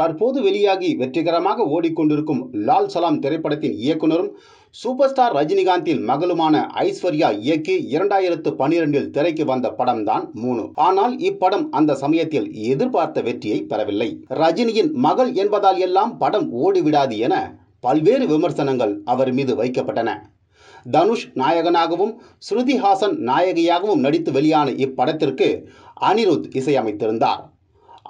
தற்போது வெளியாகி வெற்றிகரமாக ஓடிக்கொண்டிருக்கும் லால் சலாம் திரைப்படத்தின் இயக்குனரும் சூப்பர் ஸ்டார் ரஜினிகாந்தின் மகளுமான ஐஸ்வர்யா இயக்கி இரண்டாயிரத்து பனிரெண்டில் திரைக்கு வந்த படம் தான் மூணு ஆனால் இப்படம் அந்த சமயத்தில் எதிர்பார்த்த வெற்றியை பெறவில்லை ரஜினியின் மகள் என்பதால் எல்லாம் படம் ஓடிவிடாது என பல்வேறு விமர்சனங்கள் அவர் மீது வைக்கப்பட்டன தனுஷ் நாயகனாகவும் ஸ்ருதிஹாசன் நாயகியாகவும் நடித்து வெளியான இப்படத்திற்கு அனிருத் இசையமைத்திருந்தார்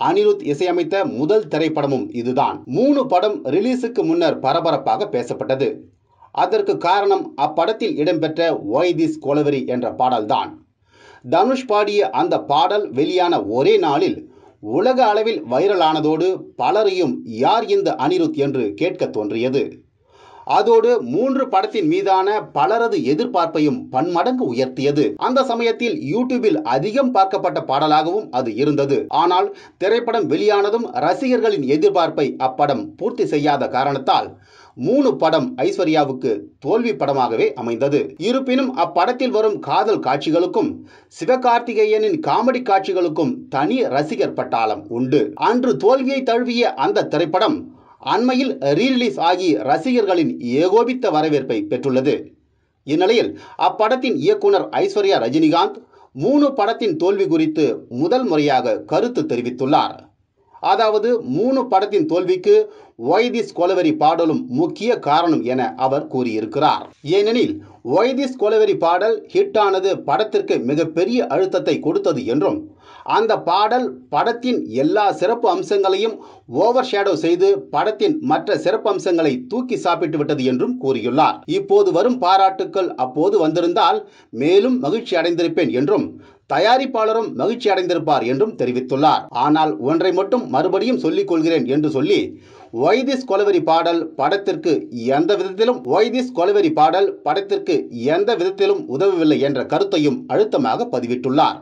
அனிருத் இசையமைத்த முதல் திரைப்படமும் இதுதான் மூணு படம் ரிலீஸுக்கு முன்னர் பரபரப்பாக பேசப்பட்டது அதற்கு காரணம் அப்படத்தில் இடம்பெற்ற ஒய் திஸ் கோலவரி என்ற பாடல்தான் தனுஷ் பாடிய அந்த பாடல் வெளியான ஒரே நாளில் உலக அளவில் வைரலானதோடு பலரையும் யார் இந்த அனிருத் என்று கேட்க தோன்றியது அதோடு மூன்று படத்தின் மீதான பலரது எதிர்பார்ப்பையும் பன்மடங்கு உயர்த்தியது அந்த சமயத்தில் யூடியூபில் அதிகம் பார்க்கப்பட்ட பாடலாகவும் அது இருந்தது ஆனால் திரைப்படம் வெளியானதும் ரசிகர்களின் எதிர்பார்ப்பை அப்படம் பூர்த்தி செய்யாத காரணத்தால் மூணு படம் ஐஸ்வர்யாவுக்கு தோல்வி படமாகவே அமைந்தது இருப்பினும் அப்படத்தில் வரும் காதல் காட்சிகளுக்கும் சிவகார்த்திகேயனின் காமெடி காட்சிகளுக்கும் தனி ரசிகர் பட்டாளம் உண்டு அன்று தோல்வியை தழுவிய அந்த திரைப்படம் அண்மையில் ரீரிலீஸ் ஆகி ரசிகர்களின் ஏகோபித்த வரவேற்பை பெற்றுள்ளது இந்நிலையில் அப்படத்தின் இயக்குனர் ஐஸ்வர்யா ரஜினிகாந்த் மூணு படத்தின் தோல்வி குறித்து முதல் முறையாக கருத்து தெரிவித்துள்ளார் அதாவது மூணு படத்தின் தோல்விக்கு வைதிஸ் கொலவெறி பாடலும் முக்கிய காரணம் என அவர் கூறியிருக்கிறார் ஏனெனில் வைதிஸ் கொலவெறி பாடல் ஹிட்டானது படத்திற்கு மிகப்பெரிய அழுத்தத்தை கொடுத்தது என்றும் அந்த பாடல் படத்தின் எல்லா சிறப்பு அம்சங்களையும் ஓவர் ஷேடோ செய்து படத்தின் மற்ற சிறப்பு அம்சங்களை தூக்கி சாப்பிட்டு விட்டது என்றும் கூறியுள்ளார் இப்போது வரும் பாராட்டுக்கள் அப்போது வந்திருந்தால் மேலும் மகிழ்ச்சி அடைந்திருப்பேன் என்றும் தயாரிப்பாளரும் மகிழ்ச்சி அடைந்திருப்பார் என்றும் தெரிவித்துள்ளார் ஆனால் ஒன்றை மட்டும் மறுபடியும் சொல்லிக் கொள்கிறேன் என்று சொல்லி வைதிஸ் கொலவெறி பாடல் படத்திற்கு எந்த விதத்திலும் வைதிஸ் கொலவெறி பாடல் படத்திற்கு எந்த விதத்திலும் உதவவில்லை என்ற கருத்தையும் அழுத்தமாக பதிவிட்டுள்ளார்